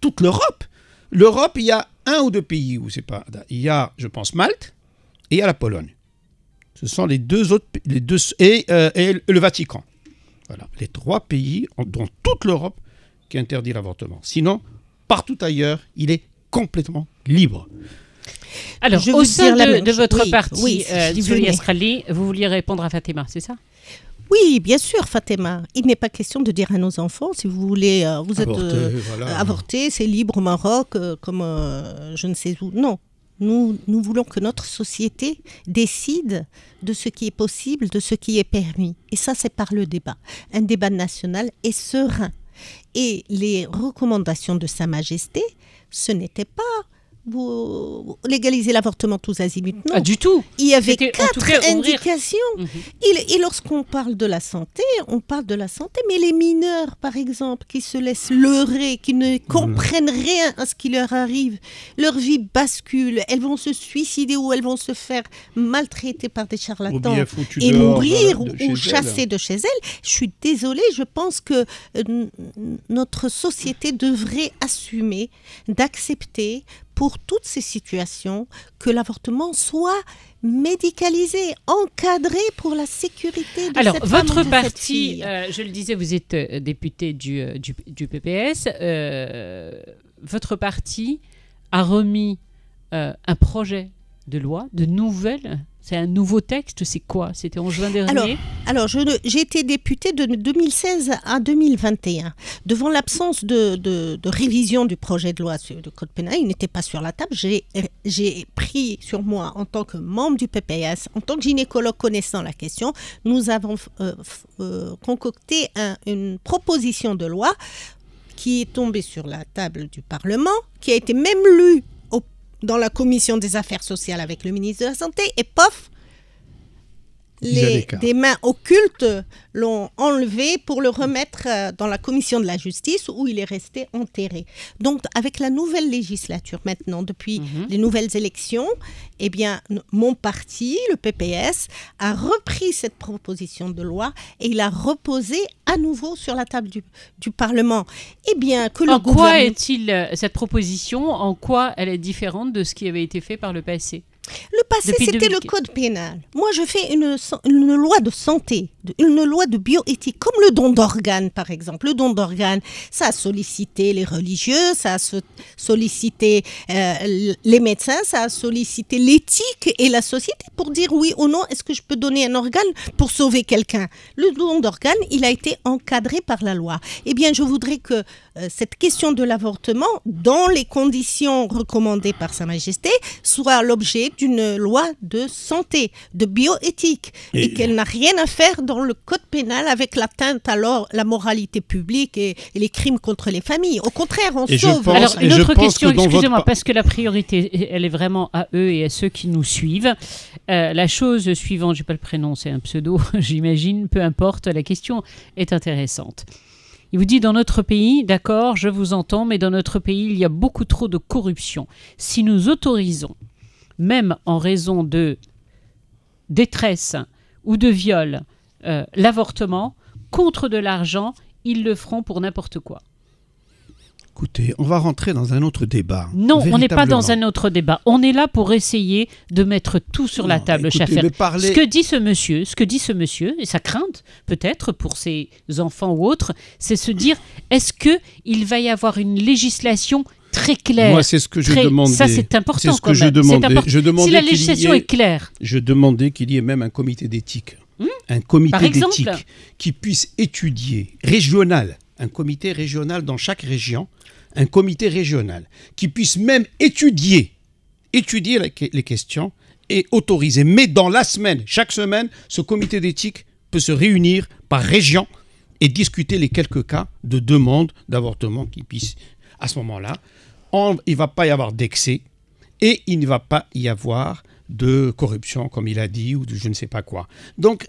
toute l'Europe. L'Europe, il y a un ou deux pays où c'est pas. Il y a, je pense, Malte et il y a la Pologne. Ce sont les deux autres les deux, et, euh, et le Vatican. Voilà, les trois pays, dont toute l'Europe, qui interdit l'avortement. Sinon, partout ailleurs, il est complètement libre. Alors, je au sein de, votre parti, euh, vous vouliez répondre à Fatima, c'est ça oui, bien sûr, Fatima. Il n'est pas question de dire à nos enfants, si vous voulez, euh, vous êtes avorté, euh, c'est libre au Maroc, comme je ne sais où. Non, nous, nous voulons que notre société décide de ce qui est possible, de ce qui est permis. Et ça, c'est par le débat. Un débat national et serein. Et les recommandations de Sa Majesté, ce n'était pas vous légaliser l'avortement tous azimuts. Ah, non, du tout. Il y avait quatre indications. Mhm. Et, lorsqu'on parle de la santé, on parle de la santé, mais les mineurs, par exemple, qui se laissent leurrer, qui ne comprennent rien à ce qui leur arrive, leur vie bascule, elles vont se suicider ou elles vont se faire maltraiter par des charlatans et mourir euh, ou, chasser de chez elles. Je suis désolée, je pense que euh, notre société devrait assumer d'accepter pour toutes ces situations que l'avortement soit médicalisé, encadré pour la sécurité de Alors, votre parti, euh, je le disais, vous êtes euh, député euh, du, du, PPS. votre parti a remis un projet de loi, de nouvelle c'est un nouveau texte, c'est quoi C'était en juin dernier Alors, alors j'ai été députée de 2016 à 2021. Devant l'absence de, de, révision du projet de loi sur le Code pénal, il n'était pas sur la table. J'ai pris sur moi, en tant que membre du PPS, en tant que gynécologue connaissant la question, nous avons euh, euh, concocté une proposition de loi qui est tombée sur la table du Parlement, qui a été même lue dans la commission des affaires sociales avec le ministre de la Santé et pof, les, des mains occultes l'ont enlevé pour le remettre euh, dans la commission de la justice où il est resté enterré. Donc avec la nouvelle législature maintenant, depuis mhm. les nouvelles élections, eh bien mon parti, le PPS, a repris cette proposition de loi et il a reposé à nouveau sur la table du, Parlement. Eh bien que en quoi est-il euh, cette proposition En quoi elle est différente de ce qui avait été fait par le passé le passé, c'était le code pénal. Moi, je fais une, loi de santé, une loi de bioéthique, comme le don d'organes, par exemple. Le don d'organes, ça a sollicité les religieux, ça a sollicité euh, les médecins, ça a sollicité l'éthique et la société pour dire oui ou non, est-ce que je peux donner un organe pour sauver quelqu'un Le don d'organes, il a été encadré par la loi. Eh bien, je voudrais que euh, cette question de l'avortement dans les conditions recommandées par Sa Majesté soit l'objet d'une loi de santé, de bioéthique, et, qu'elle n'a rien à faire dans le code pénal avec l'atteinte à la moralité publique et, les crimes contre les familles. Au contraire, on sauve. Pense, Alors, autre question, excusez-moi, parce que la priorité, elle est vraiment à eux et à ceux qui nous suivent. Euh, la chose suivante, j'ai pas le prénom, c'est un pseudo, [laughs] j'imagine, peu importe, la question est intéressante. Il vous dit dans notre pays, d'accord, je vous entends, mais dans notre pays, il y a beaucoup trop de corruption. Si nous autorisons, même en raison de détresse ou de viol, euh, l'avortement, contre de l'argent, ils le feront pour n'importe quoi. Écoutez, on va rentrer dans un autre débat. Non, on n'est pas dans un autre débat. On est là pour essayer de mettre tout sur la table, Ce que dit ce monsieur, ce que dit ce monsieur, et sa crainte peut-être pour ses enfants ou autres, c'est se dire est-ce que il va y avoir une législation très claire. Moi, c'est ce que je demandais. Ça, c'est important. ce que je Je si la législation est claire. Je demandais qu'il y ait même un comité d'éthique, hmm un comité d'éthique qui puisse étudier régional un comité régional dans chaque région, un comité régional qui puisse même étudier, étudier les questions et autoriser. Mais dans la semaine, chaque semaine, ce comité d'éthique peut se réunir par région et discuter les quelques cas de demande d'avortement qui puissent. À ce moment-là, il ne va pas y avoir d'excès et il ne va pas y avoir de corruption, comme il a dit, ou de je ne sais pas quoi. Donc,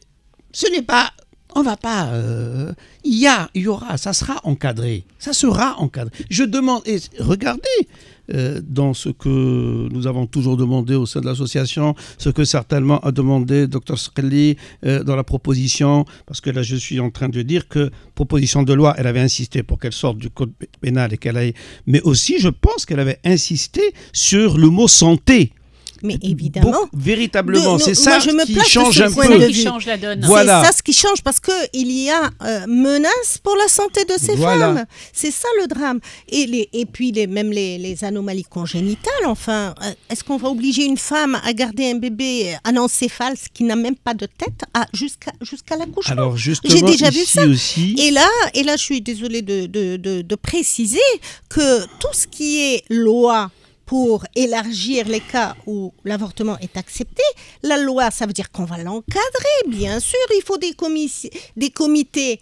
ce n'est pas on va pas. Euh, il y a, il y aura, ça sera encadré. Ça sera encadré. Je demande, et regardez euh, dans ce que nous avons toujours demandé au sein de l'association, ce que certainement a demandé Dr Skelly euh, dans la proposition, parce que là je suis en train de dire que proposition de loi, elle avait insisté pour qu'elle sorte du code pénal et qu'elle aille. Mais aussi, je pense qu'elle avait insisté sur le mot santé mais évidemment. véritablement, c'est ça qui change un peu. la donne. C'est ça ce qui change parce que il y a euh, menace pour la santé de ces femmes. C'est ça le drame. Et, les, et puis les, même les, anomalies congénitales. Enfin, euh, est-ce qu'on va obliger une femme à garder un bébé anencéphale, ce qui n'a même pas de tête, jusqu'à jusqu'à l'accouchement Alors j'ai déjà vu ça. Et là, et là, je suis désolée de, de, de, de préciser que tout ce qui est loi pour élargir les cas où l'avortement est accepté. La loi, ça veut dire qu'on va l'encadrer, bien sûr. Il faut des, comités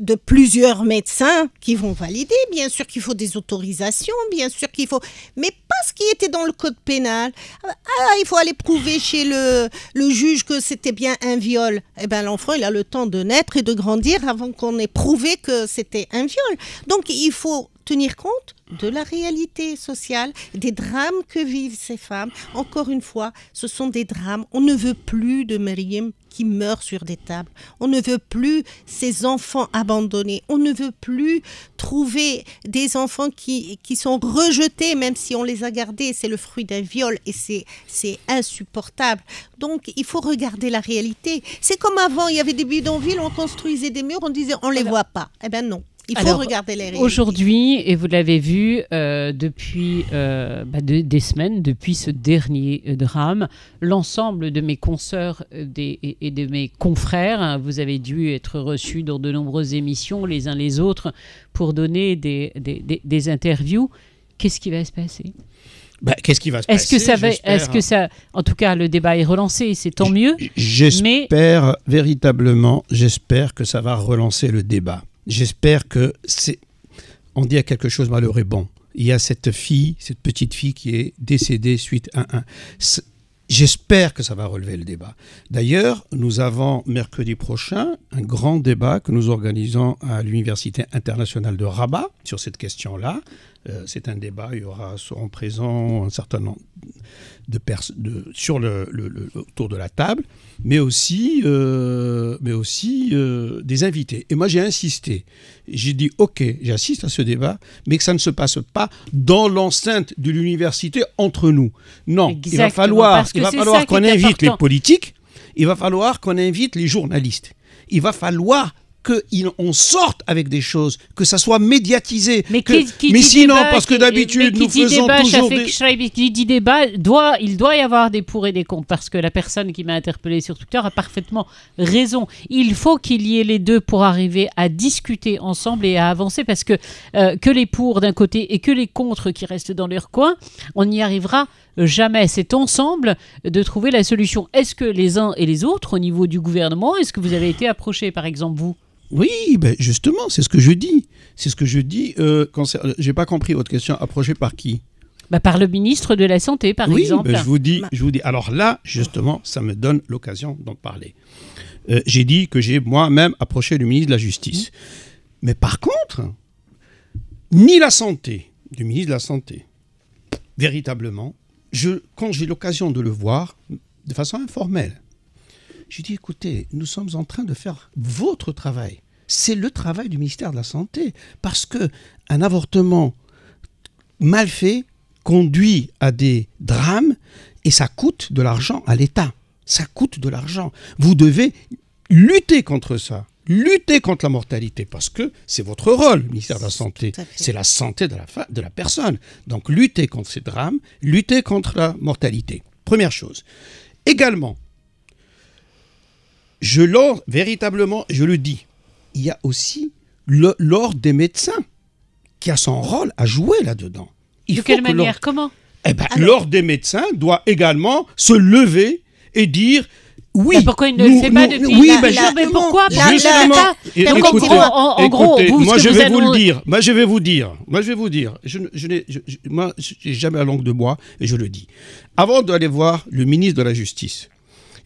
de plusieurs médecins qui vont valider. Bien sûr qu'il faut des autorisations, bien sûr qu'il faut... Mais pas ce qui était dans le code pénal. Ah, ah, il faut aller prouver chez le, juge que c'était bien un viol. Eh bien, l'enfant, il a le temps de naître et de grandir avant qu'on ait prouvé que c'était un viol. Donc, il faut tenir compte de la réalité sociale, des drames que vivent ces femmes. Encore une fois, ce sont des drames. On ne veut plus de Mariam meurent sur des tables. On ne veut plus ces enfants abandonnés. On ne veut plus trouver des enfants qui, qui sont rejetés, même si on les a gardés. C'est le fruit d'un viol et c'est insupportable. Donc, il faut regarder la réalité. C'est comme avant, il y avait des bidonvilles, on construisait des murs, on disait on les voit pas. Eh ben non, il faut Alors, regarder les Aujourd'hui, et vous l'avez vu euh, depuis euh, bah, des semaines, depuis ce dernier euh, drame, l'ensemble de mes consoeurs et, de mes confrères, hein, vous avez dû être reçus dans de nombreuses émissions les uns les autres pour donner des, des, interviews. Qu'est-ce qui va se passer bah, Qu'est-ce qui va se est-ce passer que ça va, Est-ce que ça En tout cas, le débat est relancé, c'est tant mieux. J'espère véritablement, j'espère que ça va relancer le débat j'espère que c'est. On dit à quelque chose malheureux. il y a cette fille, cette petite fille qui est décédée suite à un. J'espère que ça va relever le débat. D'ailleurs, nous avons mercredi prochain un grand débat que nous organisons à l'Université internationale de Rabat sur cette question-là, euh, c'est un débat, il y aura, seront présents un certain nombre de personnes sur le, autour de la table, mais aussi, euh, mais aussi euh, des invités. Et moi, j'ai insisté. J'ai dit, OK, j'assiste à ce débat, mais que ça ne se passe pas dans l'enceinte de l'université entre nous. Non, il va falloir, qu'on invite les politiques, il va falloir qu'on invite les journalistes, il va falloir qu'on sorte avec des choses, que ça soit médiatisé. Mais, que, sinon, parce que d'habitude, nous faisons toujours des... débat, doit, il doit y avoir des pour et des contre, parce que la personne qui m'a interpellé sur Twitter a parfaitement raison. Il faut qu'il y ait les deux pour arriver à discuter ensemble et à avancer, parce que euh, que les pour d'un côté et que les contre qui restent dans leur coin, on n'y arrivera jamais. C'est ensemble de trouver la solution. Est-ce que les uns et les autres, au niveau du gouvernement, est-ce que vous avez été approché par exemple, vous oui, ben justement, c'est ce que je dis. C'est ce que je dis. Euh, euh J'ai pas compris votre question. Approché par qui bah, par le ministre de la Santé, par exemple. Oui, ben, je vous dis, je vous dis. Alors là, justement, ça me donne l'occasion d'en parler. Euh, j'ai dit que j'ai moi-même approché le ministre de la Justice. Mmh. Mais par contre, ni la santé du ministre de la Santé, véritablement, je, quand j'ai l'occasion de le voir, de façon informelle, je dis, écoutez, nous sommes en train de faire votre travail. C'est le travail du ministère de la Santé. Parce que un avortement mal fait conduit à des drames et ça coûte de l'argent à l'État. Ça coûte de l'argent. Vous devez lutter contre ça lutter contre la mortalité, parce que c'est votre rôle, le ministère de la Santé. C'est la santé de la, de la personne. Donc lutter contre ces drames, lutter contre la mortalité. Première chose. Également, je l'ordre véritablement, je le dis, il y a aussi l'ordre des médecins qui a son rôle à jouer là-dedans. De quelle manière Comment eh ben, L'ordre des médecins doit également se lever et dire oui. Mais bah, pourquoi il ne fait oui, justement, en gros, vous, moi je vais vous, le dire. Moi je vais vous dire. Moi je vais vous dire. Je, n'ai jamais la langue de moi, et je le dis. Avant d'aller voir le ministre de la Justice,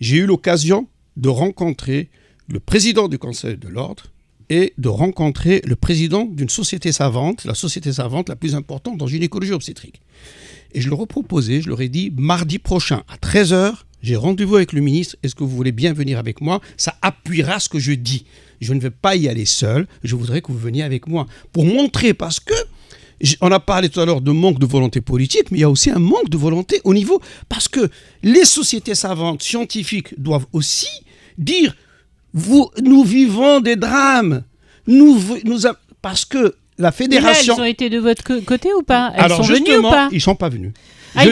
j'ai eu l'occasion de rencontrer le président du Conseil de l'Ordre et de rencontrer le président d'une société savante, la société savante la plus importante dans une écologie obstétrique. Et je leur ai proposé, je leur ai dit, mardi prochain à 13h, j'ai rendez-vous avec le ministre, est-ce que vous voulez bien venir avec moi Ça appuiera ce que je dis. Je ne vais pas y aller seul, je voudrais que vous veniez avec moi pour montrer, parce que on a parlé tout à l'heure de manque de volonté politique, mais il y a aussi un manque de volonté au niveau, parce que les sociétés savantes, scientifiques doivent aussi dire, vous, nous vivons des drames, nous, nous, parce que la fédération... Là, elles ont été de votre côté ou pas Alors, sont ils ne Ils sont pas venus je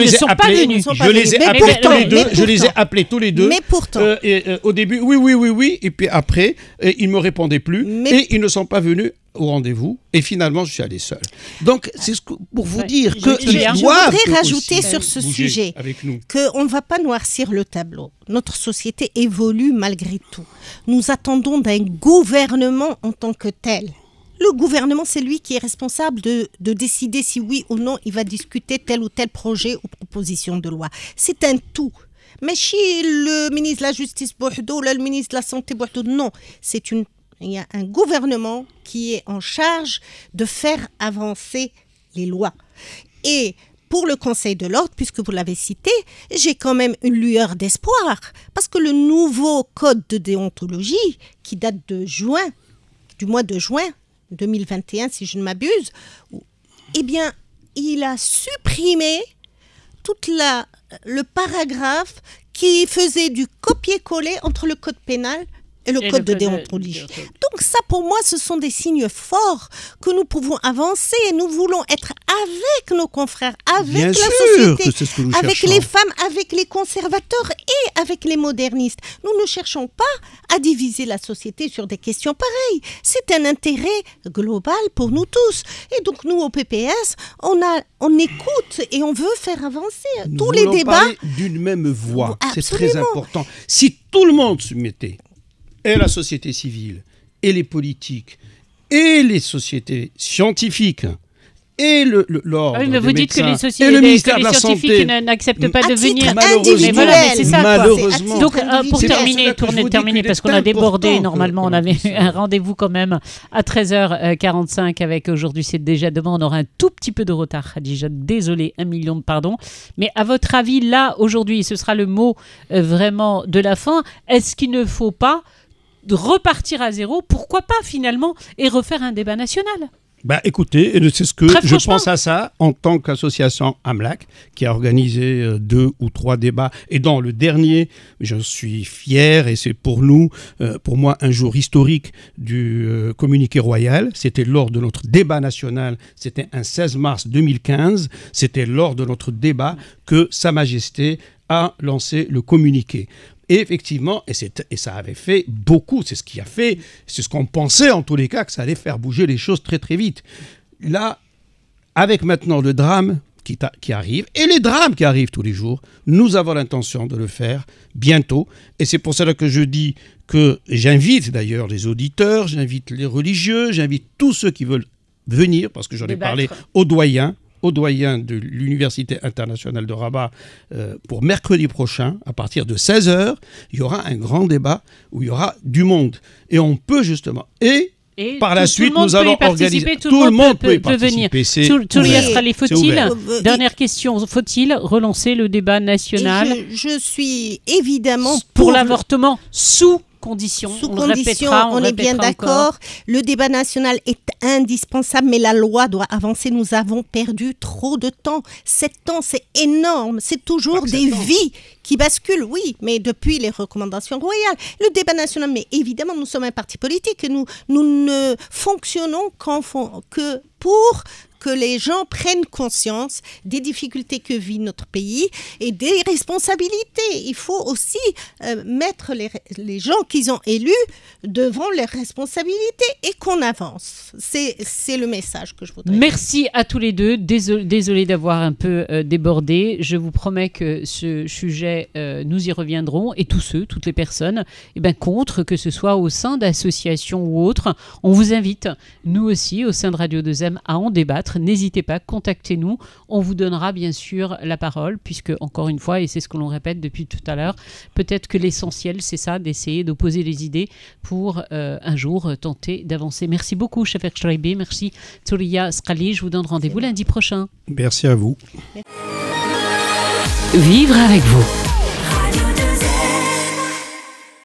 les ai appelés, tous les deux. Mais pourtant. Euh, euh, au début, oui, oui, oui, oui. Et puis après, euh, ils ne me répondaient plus. Et ils ne sont pas venus au rendez-vous et finalement je suis allé seul. Donc c'est ce pour vous dire que je, je voudrais rajouter sur ce sujet qu'on ne va pas noircir le tableau. Notre société évolue malgré tout. Nous attendons d'un gouvernement en tant que tel le gouvernement, c'est lui qui est responsable de, décider si oui ou non il va discuter tel ou tel projet ou proposition de loi. C'est un tout. Mais si le ministre de la Justice Bordeaux, le ministre de la Santé Bordeaux, non. C'est il y a un gouvernement qui est en charge de faire avancer les lois. Et pour le Conseil de l'ordre, puisque vous l'avez cité, j'ai quand même une lueur d'espoir, parce que le nouveau code de déontologie, qui date de juin, du mois de juin 2021, si je ne m'abuse, eh bien, il a supprimé tout le paragraphe qui faisait du copier-coller entre le code pénal et le code de déontologie. Donc ça, pour moi, ce sont des signes forts que nous pouvons avancer et nous voulons être avec nos confrères, avec la société, avec les femmes, avec les conservateurs et avec les modernistes. Nous ne cherchons pas à diviser la société sur des questions pareilles. C'est un intérêt global pour nous tous. Et donc nous, au PPS, on, a, on écoute et on veut faire avancer tous les débats. d'une même voix, c'est très important. Si tout le monde se mettait et la société civile, et les politiques, et les sociétés scientifiques, et le, le l'ordre ah vous dites que les sociétés, scientifiques n'acceptent pas de venir. Malheureusement, voilà, mais ça, malheureusement. Donc, euh, pour terminer, terminer, parce qu'on a débordé, normalement, on avait un rendez-vous quand même à 13h45 avec aujourd'hui, c'est déjà demain, on aura un tout petit peu de retard, Déjà Désolé, un million de pardons. Mais à votre avis, là, aujourd'hui, ce sera le mot euh, vraiment de la fin. Est-ce qu'il ne faut pas de repartir à zéro, pourquoi pas finalement, et refaire un débat national bah, écoutez, c'est ce que je pense à ça en tant qu'association AMLAC, qui a organisé euh, deux ou trois débats. Et dans le dernier, je suis fier, et c'est pour nous, euh, pour moi, un jour historique du euh, communiqué royal. C'était lors de notre débat national, c'était un 16 mars 2015, c'était lors de notre débat que Sa Majesté a lancé le communiqué effectivement, et, et ça avait fait beaucoup, c'est ce qui a fait, c'est ce qu'on pensait en tous les cas, que ça allait faire bouger les choses très très vite. Là, avec maintenant le drame qui, qui arrive, et les drames qui arrivent tous les jours, nous avons l'intention de le faire bientôt. Et c'est pour cela que je dis que j'invite d'ailleurs les auditeurs, j'invite les religieux, j'invite tous ceux qui veulent venir, parce que j'en ai parlé aux doyens, au doyen de l'Université internationale de Rabat euh, pour mercredi prochain, à partir de 16h, il y aura un grand débat où il y aura du monde. Et on peut justement... Et par la suite, nous allons organiser. Tout, le monde peut, peut, peut, peut venir. faut-il Dernière question faut-il relancer le débat national je, suis évidemment pour, l'avortement sous sous conditions, on, est bien d'accord. Le débat national est indispensable, mais la loi doit avancer. Nous avons perdu trop de temps. Cet temps, c'est énorme. C'est toujours ah, des vies qui basculent, oui, mais depuis les recommandations royales. Le débat national, mais évidemment, nous sommes un parti politique nous, nous ne fonctionnons qu'en que pour que les gens prennent conscience des difficultés que vit notre pays et des responsabilités. Il faut aussi euh, mettre les, les gens qu'ils ont élus devant leurs responsabilités et qu'on avance. C'est le message que je voudrais. Merci à tous les deux. Désolé, d'avoir un peu euh, débordé. Je vous promets que ce sujet, euh, nous y reviendrons et tous ceux, toutes les personnes, eh ben, contre, que ce soit au sein d'associations ou autres, on vous invite, nous aussi, au sein de Radio 2M, à en débattre n'hésitez pas, contactez-nous. On vous donnera bien sûr la parole, puisque encore une fois, et c'est ce que l'on répète depuis tout à l'heure, peut-être que l'essentiel, c'est ça, d'essayer d'opposer les idées pour euh, un jour euh, tenter d'avancer. Merci beaucoup, chef Shraibé. Merci, Turiya Skali. Je vous donne rendez-vous lundi prochain. Merci à vous. Vivre avec vous.